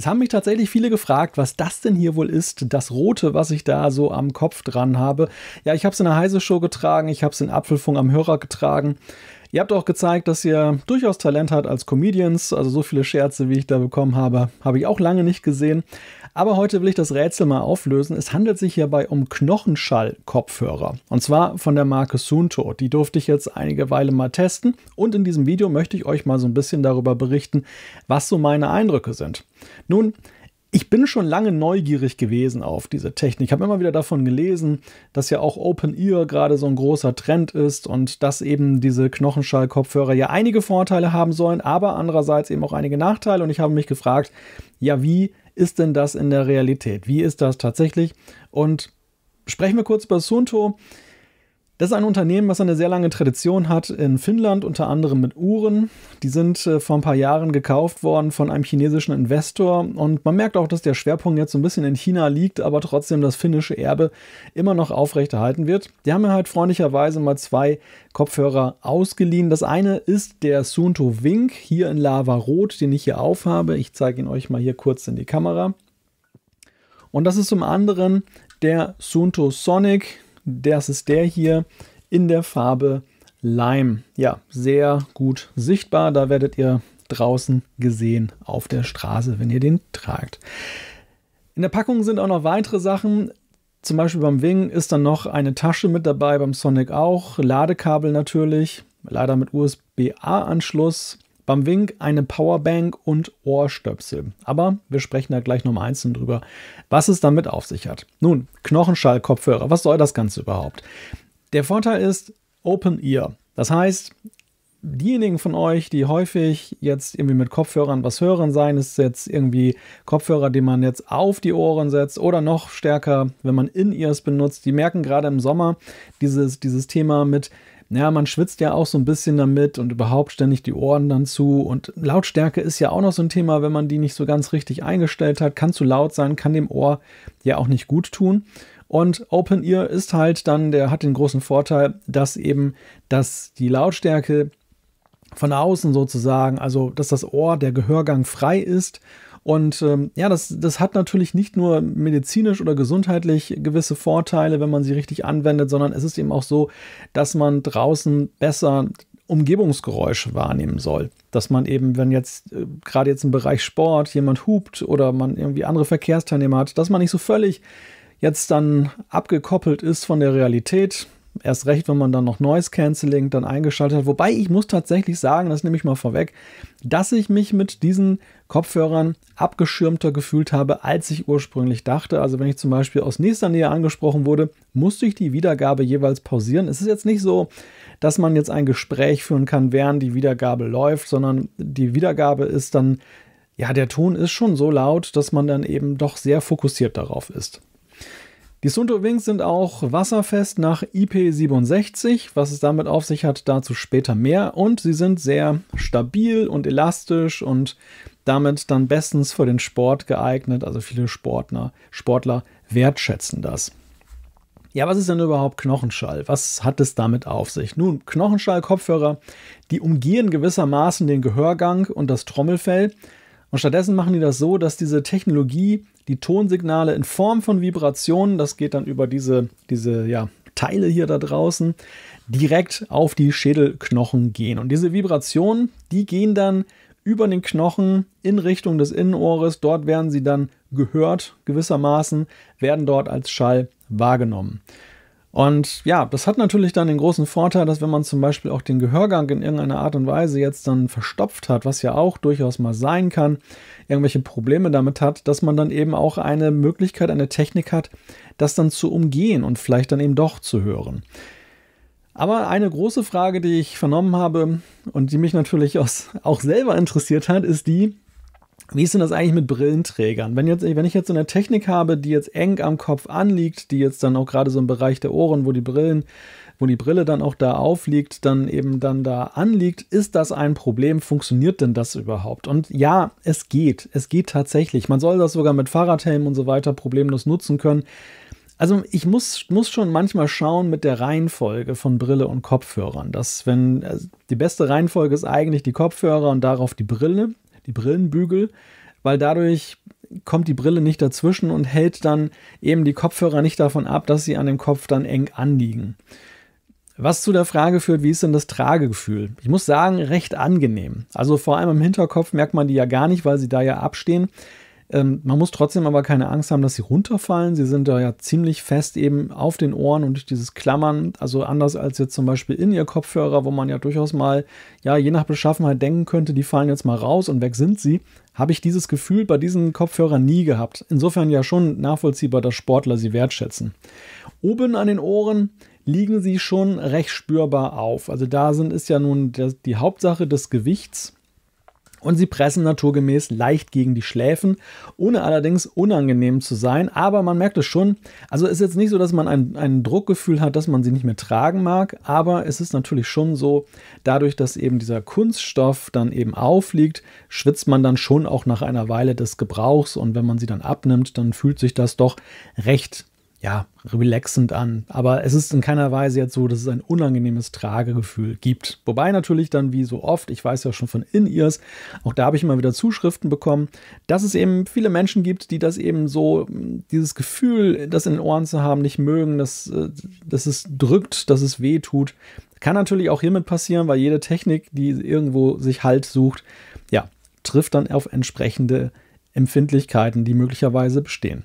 Es haben mich tatsächlich viele gefragt, was das denn hier wohl ist, das Rote, was ich da so am Kopf dran habe. Ja, ich habe es in der Heise Show getragen, ich habe es in Apfelfunk am Hörer getragen. Ihr habt auch gezeigt, dass ihr durchaus Talent habt als Comedians. Also so viele Scherze, wie ich da bekommen habe, habe ich auch lange nicht gesehen. Aber heute will ich das Rätsel mal auflösen. Es handelt sich hierbei um Knochenschall-Kopfhörer. Und zwar von der Marke Sunto. Die durfte ich jetzt einige Weile mal testen. Und in diesem Video möchte ich euch mal so ein bisschen darüber berichten, was so meine Eindrücke sind. Nun, ich bin schon lange neugierig gewesen auf diese Technik. Ich habe immer wieder davon gelesen, dass ja auch Open Ear gerade so ein großer Trend ist und dass eben diese Knochenschallkopfhörer ja einige Vorteile haben sollen, aber andererseits eben auch einige Nachteile. Und ich habe mich gefragt, ja, wie ist denn das in der Realität? Wie ist das tatsächlich? Und sprechen wir kurz über Sunto. Das ist ein Unternehmen, was eine sehr lange Tradition hat in Finnland, unter anderem mit Uhren. Die sind äh, vor ein paar Jahren gekauft worden von einem chinesischen Investor und man merkt auch, dass der Schwerpunkt jetzt so ein bisschen in China liegt, aber trotzdem das finnische Erbe immer noch aufrechterhalten wird. Die haben mir halt freundlicherweise mal zwei Kopfhörer ausgeliehen. Das eine ist der Sunto Wink hier in Lava Rot, den ich hier aufhabe. Ich zeige ihn euch mal hier kurz in die Kamera. Und das ist zum anderen der Sunto Sonic das ist der hier in der Farbe Lime. Ja, sehr gut sichtbar. Da werdet ihr draußen gesehen auf der Straße, wenn ihr den tragt. In der Packung sind auch noch weitere Sachen. Zum Beispiel beim Wing ist dann noch eine Tasche mit dabei, beim Sonic auch, Ladekabel natürlich, leider mit USB-A-Anschluss, beim Wink eine Powerbank und Ohrstöpsel. Aber wir sprechen da gleich nochmal einzeln drüber, was es damit auf sich hat. Nun, Knochenschallkopfhörer, was soll das Ganze überhaupt? Der Vorteil ist Open Ear. Das heißt, diejenigen von euch, die häufig jetzt irgendwie mit Kopfhörern was hören, seien es jetzt irgendwie Kopfhörer, die man jetzt auf die Ohren setzt oder noch stärker, wenn man In-Ears benutzt, die merken gerade im Sommer dieses, dieses Thema mit, ja, man schwitzt ja auch so ein bisschen damit und überhaupt ständig die Ohren dann zu. Und Lautstärke ist ja auch noch so ein Thema, wenn man die nicht so ganz richtig eingestellt hat, kann zu laut sein, kann dem Ohr ja auch nicht gut tun. Und Open Ear ist halt dann, der hat den großen Vorteil, dass eben, dass die Lautstärke von außen sozusagen, also dass das Ohr, der Gehörgang frei ist und ähm, ja, das, das hat natürlich nicht nur medizinisch oder gesundheitlich gewisse Vorteile, wenn man sie richtig anwendet, sondern es ist eben auch so, dass man draußen besser Umgebungsgeräusche wahrnehmen soll. Dass man eben, wenn jetzt äh, gerade jetzt im Bereich Sport jemand hupt oder man irgendwie andere Verkehrsteilnehmer hat, dass man nicht so völlig jetzt dann abgekoppelt ist von der Realität, Erst recht, wenn man dann noch Noise Cancelling dann eingeschaltet hat. Wobei ich muss tatsächlich sagen, das nehme ich mal vorweg, dass ich mich mit diesen Kopfhörern abgeschirmter gefühlt habe, als ich ursprünglich dachte. Also wenn ich zum Beispiel aus nächster Nähe angesprochen wurde, musste ich die Wiedergabe jeweils pausieren. Es ist jetzt nicht so, dass man jetzt ein Gespräch führen kann, während die Wiedergabe läuft, sondern die Wiedergabe ist dann, ja, der Ton ist schon so laut, dass man dann eben doch sehr fokussiert darauf ist. Die Sunto Wings sind auch wasserfest nach IP67, was es damit auf sich hat, dazu später mehr. Und sie sind sehr stabil und elastisch und damit dann bestens für den Sport geeignet. Also viele Sportler, Sportler wertschätzen das. Ja, was ist denn überhaupt Knochenschall? Was hat es damit auf sich? Nun, Knochenschall-Kopfhörer, die umgehen gewissermaßen den Gehörgang und das Trommelfell. Und stattdessen machen die das so, dass diese Technologie die Tonsignale in Form von Vibrationen, das geht dann über diese, diese ja, Teile hier da draußen, direkt auf die Schädelknochen gehen. Und diese Vibrationen, die gehen dann über den Knochen in Richtung des Innenohres. Dort werden sie dann gehört, gewissermaßen, werden dort als Schall wahrgenommen. Und ja, das hat natürlich dann den großen Vorteil, dass wenn man zum Beispiel auch den Gehörgang in irgendeiner Art und Weise jetzt dann verstopft hat, was ja auch durchaus mal sein kann, irgendwelche Probleme damit hat, dass man dann eben auch eine Möglichkeit, eine Technik hat, das dann zu umgehen und vielleicht dann eben doch zu hören. Aber eine große Frage, die ich vernommen habe und die mich natürlich auch selber interessiert hat, ist die, wie ist denn das eigentlich mit Brillenträgern? Wenn, jetzt, wenn ich jetzt so eine Technik habe, die jetzt eng am Kopf anliegt, die jetzt dann auch gerade so im Bereich der Ohren, wo die Brillen, wo die Brille dann auch da aufliegt, dann eben dann da anliegt, ist das ein Problem? Funktioniert denn das überhaupt? Und ja, es geht. Es geht tatsächlich. Man soll das sogar mit Fahrradhelmen und so weiter problemlos nutzen können. Also ich muss, muss schon manchmal schauen mit der Reihenfolge von Brille und Kopfhörern. Dass wenn also die beste Reihenfolge ist eigentlich die Kopfhörer und darauf die Brille die Brillenbügel, weil dadurch kommt die Brille nicht dazwischen und hält dann eben die Kopfhörer nicht davon ab, dass sie an dem Kopf dann eng anliegen. Was zu der Frage führt, wie ist denn das Tragegefühl? Ich muss sagen, recht angenehm. Also vor allem im Hinterkopf merkt man die ja gar nicht, weil sie da ja abstehen. Ähm, man muss trotzdem aber keine Angst haben, dass sie runterfallen. Sie sind da ja ziemlich fest eben auf den Ohren und durch dieses Klammern, also anders als jetzt zum Beispiel in ihr Kopfhörer, wo man ja durchaus mal, ja, je nach Beschaffenheit denken könnte, die fallen jetzt mal raus und weg sind sie, habe ich dieses Gefühl bei diesen Kopfhörern nie gehabt. Insofern ja schon nachvollziehbar, dass Sportler sie wertschätzen. Oben an den Ohren liegen sie schon recht spürbar auf. Also da sind ist ja nun die Hauptsache des Gewichts und sie pressen naturgemäß leicht gegen die Schläfen, ohne allerdings unangenehm zu sein. Aber man merkt es schon, also ist jetzt nicht so, dass man ein, ein Druckgefühl hat, dass man sie nicht mehr tragen mag, aber es ist natürlich schon so, dadurch, dass eben dieser Kunststoff dann eben aufliegt, schwitzt man dann schon auch nach einer Weile des Gebrauchs und wenn man sie dann abnimmt, dann fühlt sich das doch recht ja, relaxend an. Aber es ist in keiner Weise jetzt so, dass es ein unangenehmes Tragegefühl gibt. Wobei natürlich dann, wie so oft, ich weiß ja schon von In-Ears, auch da habe ich immer wieder Zuschriften bekommen, dass es eben viele Menschen gibt, die das eben so, dieses Gefühl, das in den Ohren zu haben, nicht mögen, dass, äh, dass es drückt, dass es weh tut. Kann natürlich auch hiermit passieren, weil jede Technik, die irgendwo sich Halt sucht, ja, trifft dann auf entsprechende Empfindlichkeiten, die möglicherweise bestehen.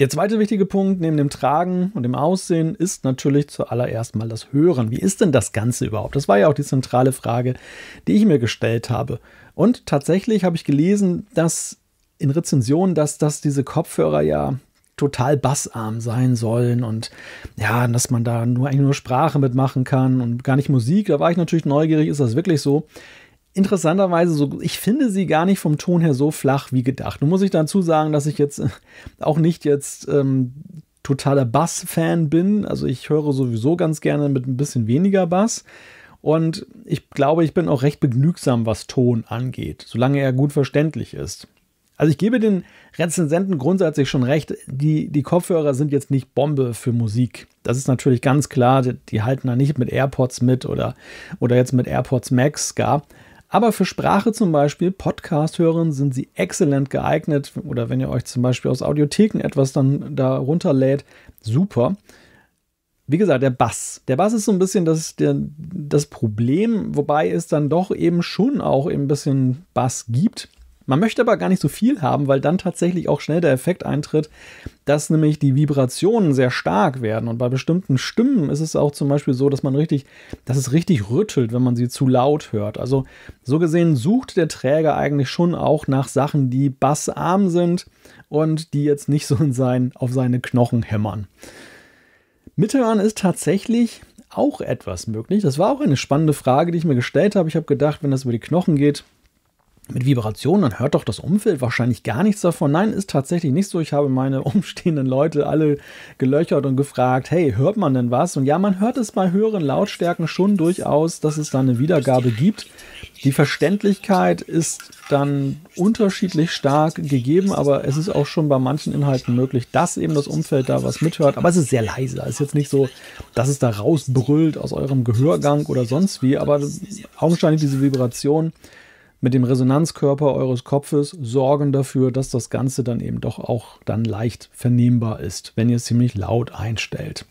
Der zweite wichtige Punkt neben dem Tragen und dem Aussehen ist natürlich zuallererst mal das Hören. Wie ist denn das Ganze überhaupt? Das war ja auch die zentrale Frage, die ich mir gestellt habe. Und tatsächlich habe ich gelesen, dass in Rezensionen, dass, dass diese Kopfhörer ja total bassarm sein sollen und ja, dass man da nur eigentlich nur Sprache mitmachen kann und gar nicht Musik. Da war ich natürlich neugierig, ist das wirklich so? interessanterweise so, ich finde sie gar nicht vom Ton her so flach wie gedacht. Nun muss ich dazu sagen, dass ich jetzt auch nicht jetzt ähm, totaler Bass-Fan bin. Also ich höre sowieso ganz gerne mit ein bisschen weniger Bass. Und ich glaube, ich bin auch recht begnügsam, was Ton angeht, solange er gut verständlich ist. Also ich gebe den Rezensenten grundsätzlich schon recht, die, die Kopfhörer sind jetzt nicht Bombe für Musik. Das ist natürlich ganz klar, die, die halten da nicht mit AirPods mit oder, oder jetzt mit AirPods Max gar. Aber für Sprache zum Beispiel, podcast hören, sind sie exzellent geeignet. Oder wenn ihr euch zum Beispiel aus Audiotheken etwas dann da runterlädt, super. Wie gesagt, der Bass. Der Bass ist so ein bisschen das, der, das Problem, wobei es dann doch eben schon auch ein bisschen Bass gibt. Man möchte aber gar nicht so viel haben, weil dann tatsächlich auch schnell der Effekt eintritt, dass nämlich die Vibrationen sehr stark werden. Und bei bestimmten Stimmen ist es auch zum Beispiel so, dass man richtig, dass es richtig rüttelt, wenn man sie zu laut hört. Also so gesehen sucht der Träger eigentlich schon auch nach Sachen, die bassarm sind und die jetzt nicht so in sein, auf seine Knochen hämmern. Mithören ist tatsächlich auch etwas möglich. Das war auch eine spannende Frage, die ich mir gestellt habe. Ich habe gedacht, wenn das über die Knochen geht, mit Vibrationen, dann hört doch das Umfeld wahrscheinlich gar nichts davon. Nein, ist tatsächlich nicht so. Ich habe meine umstehenden Leute alle gelöchert und gefragt, hey, hört man denn was? Und ja, man hört es bei höheren Lautstärken schon durchaus, dass es da eine Wiedergabe gibt. Die Verständlichkeit ist dann unterschiedlich stark gegeben, aber es ist auch schon bei manchen Inhalten möglich, dass eben das Umfeld da was mithört. Aber es ist sehr leise. Es ist jetzt nicht so, dass es da rausbrüllt aus eurem Gehörgang oder sonst wie, aber augenscheinlich diese Vibration mit dem Resonanzkörper eures Kopfes sorgen dafür, dass das Ganze dann eben doch auch dann leicht vernehmbar ist, wenn ihr es ziemlich laut einstellt.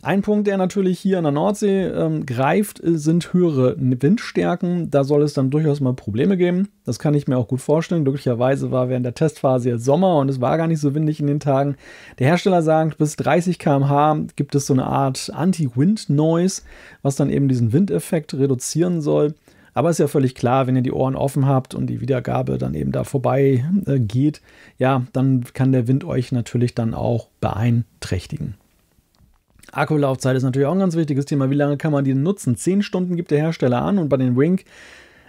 Ein Punkt, der natürlich hier an der Nordsee ähm, greift, sind höhere Windstärken. Da soll es dann durchaus mal Probleme geben. Das kann ich mir auch gut vorstellen. Glücklicherweise war während der Testphase jetzt Sommer und es war gar nicht so windig in den Tagen. Der Hersteller sagt, bis 30 km/h gibt es so eine Art Anti-Wind-Noise, was dann eben diesen Windeffekt reduzieren soll. Aber ist ja völlig klar, wenn ihr die Ohren offen habt und die Wiedergabe dann eben da vorbei äh, geht, ja, dann kann der Wind euch natürlich dann auch beeinträchtigen. Akkulaufzeit ist natürlich auch ein ganz wichtiges Thema. Wie lange kann man die nutzen? Zehn Stunden gibt der Hersteller an und bei den Wink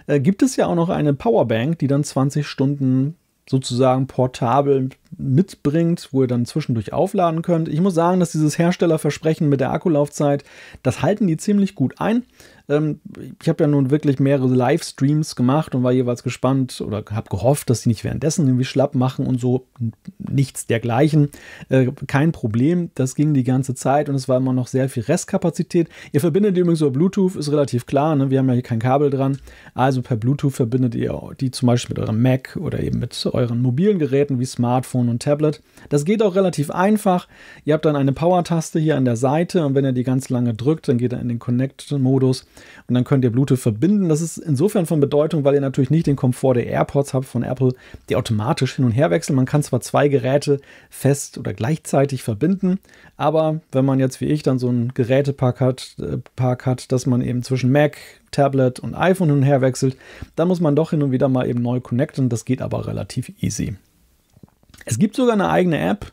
äh, gibt es ja auch noch eine Powerbank, die dann 20 Stunden sozusagen portabel mitbringt, wo ihr dann zwischendurch aufladen könnt. Ich muss sagen, dass dieses Herstellerversprechen mit der Akkulaufzeit, das halten die ziemlich gut ein. Ähm, ich habe ja nun wirklich mehrere Livestreams gemacht und war jeweils gespannt oder habe gehofft, dass sie nicht währenddessen irgendwie schlapp machen und so nichts dergleichen. Äh, kein Problem, das ging die ganze Zeit und es war immer noch sehr viel Restkapazität. Ihr verbindet die übrigens über Bluetooth, ist relativ klar, ne? wir haben ja hier kein Kabel dran. Also per Bluetooth verbindet ihr die zum Beispiel mit eurem Mac oder eben mit euren mobilen Geräten wie Smartphone Smartphone und Tablet. Das geht auch relativ einfach. Ihr habt dann eine Power-Taste hier an der Seite und wenn ihr die ganz lange drückt, dann geht er in den Connect-Modus und dann könnt ihr Bluetooth verbinden. Das ist insofern von Bedeutung, weil ihr natürlich nicht den Komfort der AirPods habt von Apple, die automatisch hin und her wechseln. Man kann zwar zwei Geräte fest oder gleichzeitig verbinden, aber wenn man jetzt wie ich dann so ein Gerätepark hat, äh, Park hat, dass man eben zwischen Mac, Tablet und iPhone hin und her wechselt, dann muss man doch hin und wieder mal eben neu connecten. Das geht aber relativ easy. Es gibt sogar eine eigene App,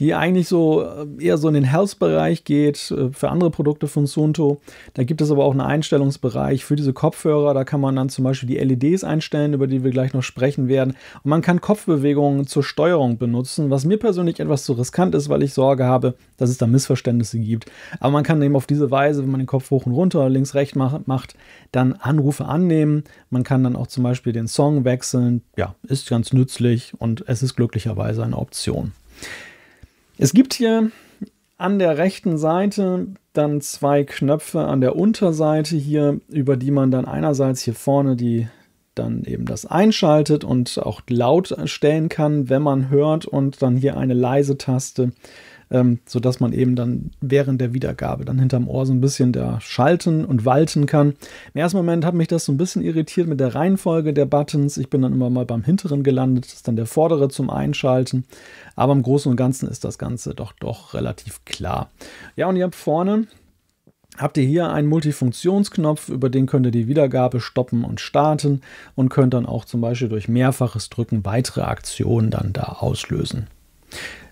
die eigentlich so äh, eher so in den Health-Bereich geht, äh, für andere Produkte von Sunto. Da gibt es aber auch einen Einstellungsbereich für diese Kopfhörer. Da kann man dann zum Beispiel die LEDs einstellen, über die wir gleich noch sprechen werden. Und man kann Kopfbewegungen zur Steuerung benutzen, was mir persönlich etwas zu riskant ist, weil ich Sorge habe, dass es da Missverständnisse gibt. Aber man kann eben auf diese Weise, wenn man den Kopf hoch und runter, links, rechts macht, dann Anrufe annehmen. Man kann dann auch zum Beispiel den Song wechseln. Ja, ist ganz nützlich und es ist glücklicherweise eine Option. Es gibt hier an der rechten Seite dann zwei Knöpfe an der Unterseite hier, über die man dann einerseits hier vorne die dann eben das einschaltet und auch laut stellen kann, wenn man hört und dann hier eine leise Taste ähm, sodass man eben dann während der Wiedergabe dann hinterm Ohr so ein bisschen da schalten und walten kann. Im ersten Moment hat mich das so ein bisschen irritiert mit der Reihenfolge der Buttons. Ich bin dann immer mal beim hinteren gelandet, das ist dann der vordere zum Einschalten. Aber im Großen und Ganzen ist das Ganze doch doch relativ klar. Ja, und ihr habt vorne habt ihr hier einen Multifunktionsknopf, über den könnt ihr die Wiedergabe stoppen und starten und könnt dann auch zum Beispiel durch mehrfaches Drücken weitere Aktionen dann da auslösen.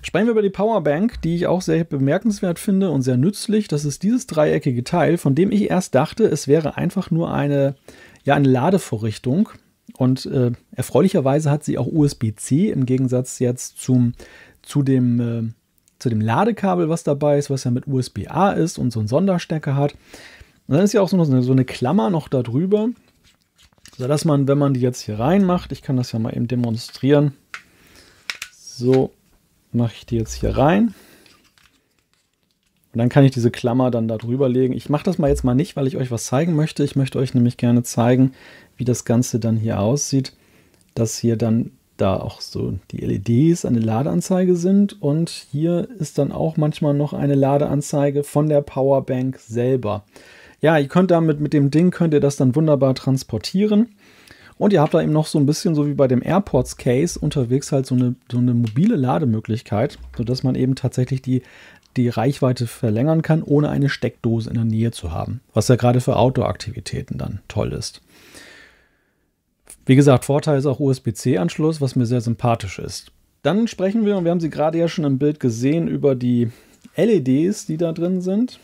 Sprechen wir über die Powerbank, die ich auch sehr bemerkenswert finde und sehr nützlich. Das ist dieses dreieckige Teil, von dem ich erst dachte, es wäre einfach nur eine, ja, eine Ladevorrichtung. Und äh, erfreulicherweise hat sie auch USB-C im Gegensatz jetzt zum, zu dem äh, zu dem Ladekabel, was dabei ist, was ja mit USB-A ist und so einen Sonderstecker hat. Und dann ist ja auch so eine, so eine Klammer noch darüber, sodass man, wenn man die jetzt hier reinmacht, ich kann das ja mal eben demonstrieren. So, mache ich die jetzt hier rein. Und dann kann ich diese Klammer dann da drüber legen. Ich mache das mal jetzt mal nicht, weil ich euch was zeigen möchte. Ich möchte euch nämlich gerne zeigen, wie das Ganze dann hier aussieht. Dass hier dann da auch so die LEDs eine Ladeanzeige sind. Und hier ist dann auch manchmal noch eine Ladeanzeige von der Powerbank selber. Ja, ihr könnt damit mit dem Ding, könnt ihr das dann wunderbar transportieren. Und ihr habt da eben noch so ein bisschen, so wie bei dem AirPods Case, unterwegs halt so eine, so eine mobile Lademöglichkeit, sodass man eben tatsächlich die, die Reichweite verlängern kann, ohne eine Steckdose in der Nähe zu haben. Was ja gerade für Outdoor-Aktivitäten dann toll ist. Wie gesagt, Vorteil ist auch USB-C-Anschluss, was mir sehr sympathisch ist. Dann sprechen wir, und wir haben sie gerade ja schon im Bild gesehen, über die LEDs, die da drin sind.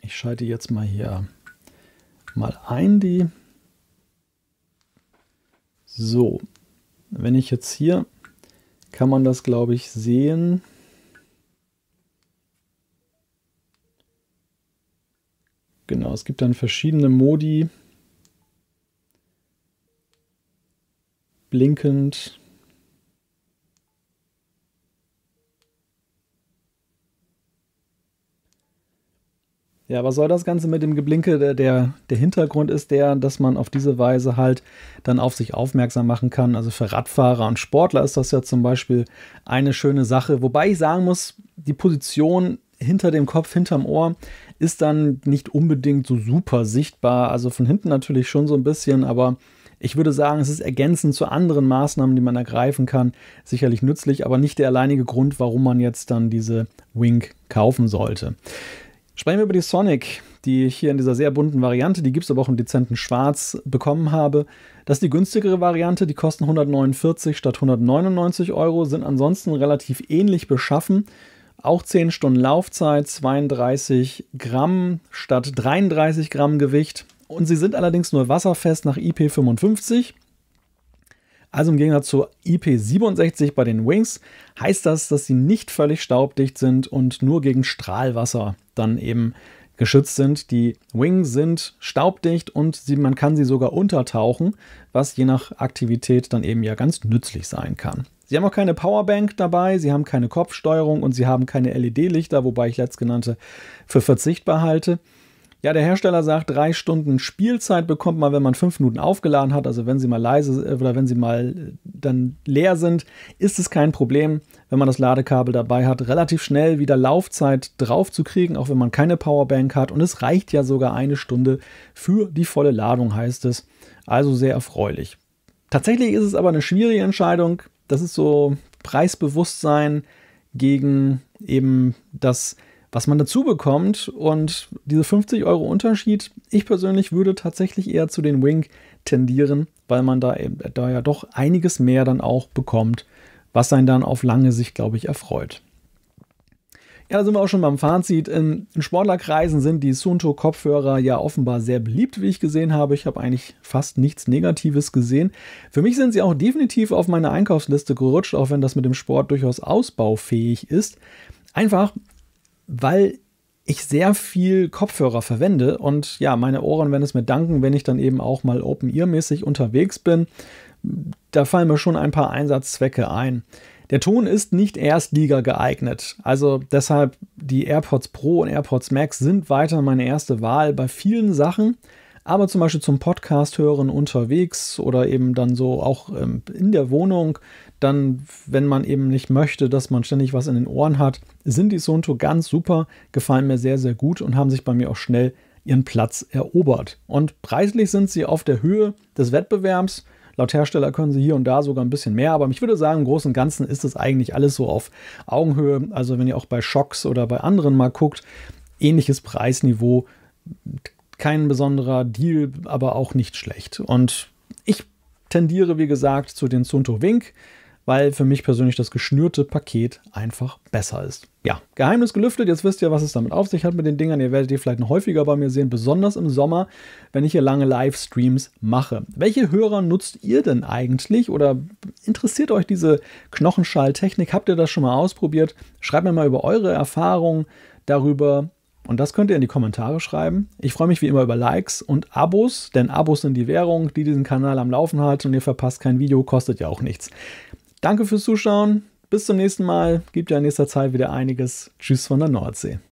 Ich schalte jetzt mal hier mal ein, die so, wenn ich jetzt hier, kann man das glaube ich sehen. Genau, es gibt dann verschiedene Modi. Blinkend, Ja, was soll das Ganze mit dem Geblinke? Der, der, der, Hintergrund ist der, dass man auf diese Weise halt dann auf sich aufmerksam machen kann. Also für Radfahrer und Sportler ist das ja zum Beispiel eine schöne Sache. Wobei ich sagen muss, die Position hinter dem Kopf, hinterm Ohr, ist dann nicht unbedingt so super sichtbar. Also von hinten natürlich schon so ein bisschen, aber ich würde sagen, es ist ergänzend zu anderen Maßnahmen, die man ergreifen kann, sicherlich nützlich, aber nicht der alleinige Grund, warum man jetzt dann diese Wing kaufen sollte. Sprechen wir über die Sonic, die ich hier in dieser sehr bunten Variante, die gibt es aber auch im dezenten Schwarz, bekommen habe. Das ist die günstigere Variante, die kosten 149 statt 199 Euro, sind ansonsten relativ ähnlich beschaffen. Auch 10 Stunden Laufzeit, 32 Gramm statt 33 Gramm Gewicht. Und sie sind allerdings nur wasserfest nach IP55. Also im Gegensatz zu IP67 bei den Wings heißt das, dass sie nicht völlig staubdicht sind und nur gegen Strahlwasser dann eben geschützt sind. Die Wings sind staubdicht und sie, man kann sie sogar untertauchen, was je nach Aktivität dann eben ja ganz nützlich sein kann. Sie haben auch keine Powerbank dabei, sie haben keine Kopfsteuerung und sie haben keine LED-Lichter, wobei ich letztgenannte für verzichtbar halte. Ja, der Hersteller sagt, drei Stunden Spielzeit bekommt man, wenn man fünf Minuten aufgeladen hat. Also wenn sie mal leise äh, oder wenn sie mal äh, dann leer sind, ist es kein Problem, wenn man das Ladekabel dabei hat, relativ schnell wieder Laufzeit drauf zu kriegen, auch wenn man keine Powerbank hat. Und es reicht ja sogar eine Stunde für die volle Ladung, heißt es. Also sehr erfreulich. Tatsächlich ist es aber eine schwierige Entscheidung. Das ist so Preisbewusstsein gegen eben das was man dazu bekommt. Und diese 50 Euro Unterschied, ich persönlich würde tatsächlich eher zu den Wing tendieren, weil man da, da ja doch einiges mehr dann auch bekommt, was einen dann auf lange Sicht, glaube ich, erfreut. Ja, da sind wir auch schon beim Fazit. In, Sportlerkreisen sind die Sunto-Kopfhörer ja offenbar sehr beliebt, wie ich gesehen habe. Ich habe eigentlich fast nichts Negatives gesehen. Für mich sind sie auch definitiv auf meine Einkaufsliste gerutscht, auch wenn das mit dem Sport durchaus ausbaufähig ist. Einfach, weil ich sehr viel Kopfhörer verwende und ja, meine Ohren werden es mir danken, wenn ich dann eben auch mal Open-Ear-mäßig unterwegs bin. Da fallen mir schon ein paar Einsatzzwecke ein. Der Ton ist nicht Erstliga geeignet. Also deshalb die AirPods Pro und AirPods Max sind weiter meine erste Wahl bei vielen Sachen. Aber zum Beispiel zum Podcast hören unterwegs oder eben dann so auch ähm, in der Wohnung dann, wenn man eben nicht möchte, dass man ständig was in den Ohren hat, sind die Sonto ganz super, gefallen mir sehr, sehr gut und haben sich bei mir auch schnell ihren Platz erobert. Und preislich sind sie auf der Höhe des Wettbewerbs. Laut Hersteller können sie hier und da sogar ein bisschen mehr, aber ich würde sagen, im Großen und Ganzen ist das eigentlich alles so auf Augenhöhe. Also wenn ihr auch bei Shocks oder bei anderen mal guckt, ähnliches Preisniveau, kein besonderer Deal, aber auch nicht schlecht. Und ich tendiere, wie gesagt, zu den Sunto Wink weil für mich persönlich das geschnürte Paket einfach besser ist. Ja, Geheimnis gelüftet, jetzt wisst ihr, was es damit auf sich hat mit den Dingern. Ihr werdet die vielleicht noch häufiger bei mir sehen, besonders im Sommer, wenn ich hier lange Livestreams mache. Welche Hörer nutzt ihr denn eigentlich oder interessiert euch diese Knochenschalltechnik? Habt ihr das schon mal ausprobiert? Schreibt mir mal über eure Erfahrungen darüber. Und das könnt ihr in die Kommentare schreiben. Ich freue mich wie immer über Likes und Abos, denn Abos sind die Währung, die diesen Kanal am Laufen hat und ihr verpasst kein Video, kostet ja auch nichts. Danke fürs Zuschauen. Bis zum nächsten Mal. Gibt ja in nächster Zeit wieder einiges. Tschüss von der Nordsee.